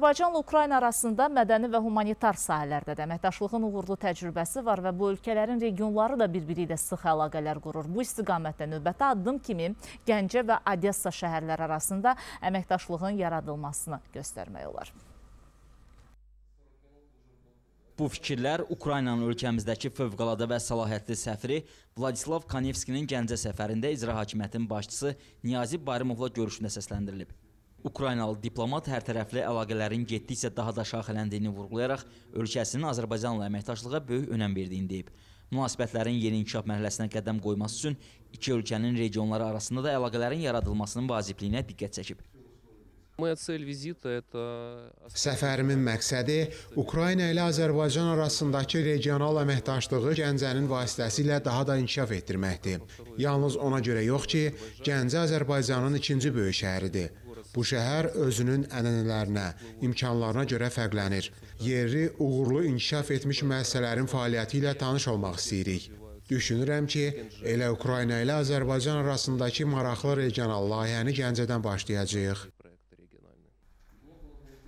Azərbaycanla Ukrayna arasında mədəni və humanitar sahələrdə də əməkdaşlığın uğurlu təcrübəsi var və bu ölkələrin regionları da bir-biri ilə sıx əlaqələr qurur. Bu istiqamətdə növbəti addım kimi Gəncə və Odessa şəhərləri arasında əməkdaşlığın yaradılmasını göstərmək olar. Bu fikirlər Ukraynanın ölkəmizdəki fövqəladə və səlahiyyətli səfiri Vladislav Kanevskinin Gəncə səfərində icra hakimiyyətinin başçısı Niyazi Barimovla görüşündə səsləndirilib. Ukraynalı diplomat hərtərəfli əlaqələrin getdikcə daha da şaxələndiyini vurğulayaraq ölkəsinin Azərbaycanla əməkdaşlığa böyük önəm verdiyini deyib. Münasibətlərin yeni inkişaf mərhələsinə qədəm qoyması üçün iki ölkənin regionları arasında da əlaqələrin yaradılmasının vazibliyinə diqqət çəkib. Səfərimin məqsədi Ukrayna ilə Azərbaycan arasındakı regional əməkdaşlığı Gəncənin vasitəsilə daha da inkişaf etdirməkdir. Yalnız ona görə yox ki, Gəncə Azərbaycanın ikinci böyük şəhəridir. Bu şəhər özünün ənənələrinə, imkanlarına görə fərqlənir. Yerli, uğurlu inkişaf etmiş müəssisələrin fəaliyyəti ilə tanış olmaq istəyirik. Düşünürəm ki, elə Ukrayna ilə Azərbaycan arasındakı maraqlı regional layihəni Gəncədən başlayacağıq.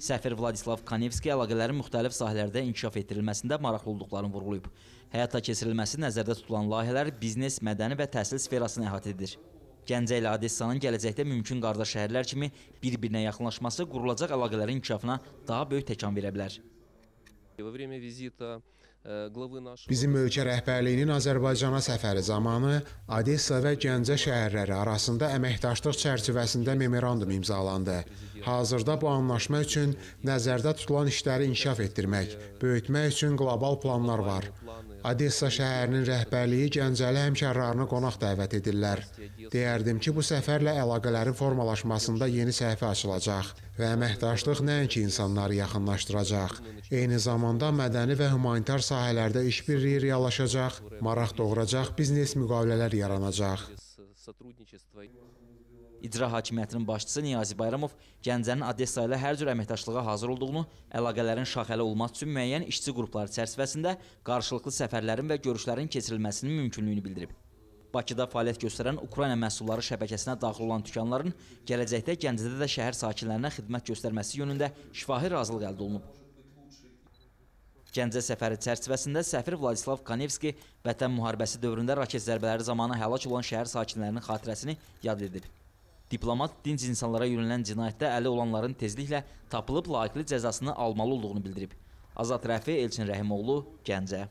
Səfir Vladislav Kanevski əlaqələrin müxtəlif sahələrdə inkişaf etdirilməsində maraqlı olduqlarını vurğulayıb. Həyata keçirilməsi nəzərdə tutulan layihələr biznes, mədəni və təhsil sferasını əhatə edir. Gəncə ilə Odessanın gələcəkdə mümkün qardaş şəhərlər kimi bir-birinə yaxınlaşması qurulacaq əlaqələrin inkişafına daha böyük təkan verə bilər. Э, Bizim ölkə rəhbərliyinin Azərbaycana səfəri zamanı Odessa və Gəncə şəhərləri arasında əməkdaşlıq çərçivəsində memorandum imzalandı. Hazırda bu anlaşma üçün nəzərdə tutulan işləri inkişaf etdirmək, böyütmək üçün qlobal planlar var. Odessa şəhərinin rəhbərliyi Gəncəli həmkarlarını qonaq dəvət edirlər. Deyərdim ki, bu səfərlə əlaqələrin formalaşmasında yeni səhifə açılacaq və əməkdaşlıq nəinki insanları yaxınlaşdıracaq, eyni zamanda mədəni və humanitar sahələrdə işbirliyi reallaşacaq, maraq doğuracaq biznes müqavilələr yaranacaq. İcra Hakimiyyətinin başçısı Niyazi Bayramov Gəncənin Odessa ilə hər cür əməkdaşlığa hazır olduğunu, əlaqələrin şaxəli olması üçün müəyyən işçi qrupları çərçivəsində qarşılıqlı səfərlərin və görüşlərin keçirilməsinin mümkünlüyünü bildirib. Bakıda fəaliyyət göstərən Ukrayna məhsulları şəbəkəsinə daxil olan dükanların gələcəkdə Gəncədə də şəhər sakinlərinə xidmət göstərməsi yönündə şifahi razılıq əldə olunub. Gəncə səfəri çərçivəsində səfir Vladislav Kanevski vətən müharibəsi dövründə raket zərbələri zamanı həlak olan şəhər sakinlərinin xatirəsini yad edib. Diplomat dinc insanlara yönələn cinayətdə əli olanların tezliklə tapılıb layiqli cəzasını almalı olduğunu bildirib. Azad Rəfi, Elçin Rəhimoğlu, Gəncə.